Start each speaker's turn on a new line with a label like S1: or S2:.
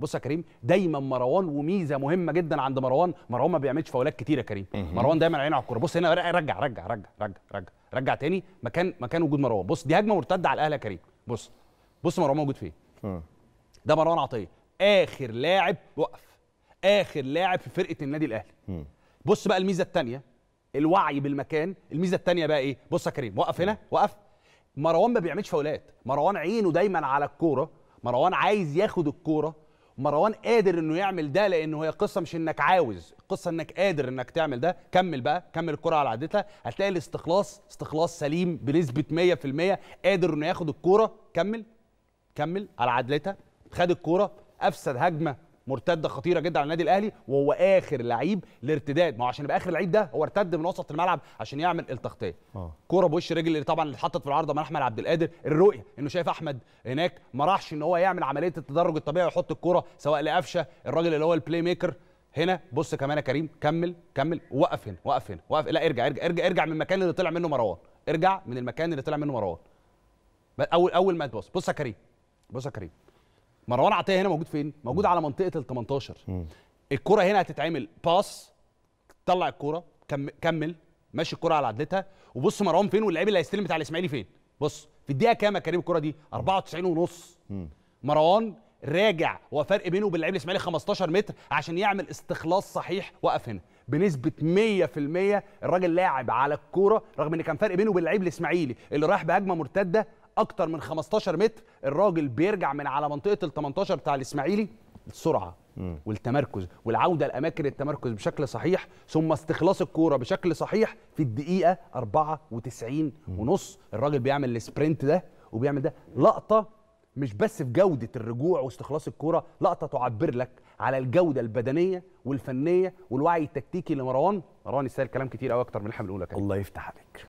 S1: بص يا كريم دايما مروان وميزه مهمه جدا عند مروان مروان ما بيعملش فاولات كتير يا كريم مروان دايما عينه على الكوره بص هنا رجع رجع رجع رجع رجع رجع, رجع تاني مكان مكان وجود مروان بص دي هجمه مرتده على الاهلي يا كريم بص بص مروان موجود فين ده مروان عطيه اخر لاعب وقف اخر لاعب في فرقه النادي الاهلي بص بقى الميزه الثانيه الوعي بالمكان الميزه الثانيه بقى ايه بص يا كريم وقف هنا وقف مروان ما بيعملش فاولات مروان عينه دايما على الكوره مروان عايز ياخد الكوره مروان قادر انه يعمل ده لانه هي قصه مش انك عاوز القصه انك قادر انك تعمل ده كمل بقى كمل الكره على عدتها هتلاقي الاستخلاص استخلاص سليم بنسبه 100% قادر انه ياخد الكوره كمل كمل على عدلتها خد الكوره افسد هجمه مرتده خطيره جدا على النادي الاهلي وهو اخر لعيب لارتداد ما هو عشان يبقى اخر لعيب ده هو ارتد من وسط الملعب عشان يعمل التغطيه آه. كوره بوش رجل اللي طبعا اتحطت في العارضه من احمد عبد القادر الرؤيه انه شايف احمد هناك ما راحش ان هو يعمل عمليه التدرج الطبيعي ويحط الكوره سواء لقفشه الراجل اللي هو البلاي ميكر هنا بص كمان يا كريم كمل كمل وقف هنا وقف هنا وقف لا ارجع ارجع ارجع, ارجع من المكان اللي طلع منه مروان ارجع من المكان اللي طلع منه مروان اول اول ما تبص بص يا كريم بص يا كريم مروان عطيه هنا موجود فين موجود على منطقه ال 18 الكره هنا هتتعمل باس طلع الكره كمل ماشي الكره على عدلتها وبص مروان فين واللعيب اللي هيستلم بتاع الاسماعيلي فين بص في الدقيقه كام يا كريم الكره دي 94 ونص مروان راجع هو فرق بينه وبين لعيب الاسماعيلي 15 متر عشان يعمل استخلاص صحيح وقف هنا بنسبه 100% الراجل لاعب على الكوره رغم ان كان فرق بينه وبين لعيب الاسماعيلي اللي رايح بهجمه مرتده اكتر من 15 متر الراجل بيرجع من على منطقه ال 18 بتاع الاسماعيلي السرعه والتمركز والعوده لاماكن التمركز بشكل صحيح ثم استخلاص الكوره بشكل صحيح في الدقيقه 94 ونص الراجل بيعمل السبرنت ده وبيعمل ده لقطه مش بس في جودة الرجوع واستخلاص الكوره لقطة تعبر لك على الجودة البدنية والفنية والوعي التكتيكي لمروان مروان يستاهل كلام كتير أو أكتر من الحمل الأولى كمان الله يفتح عليك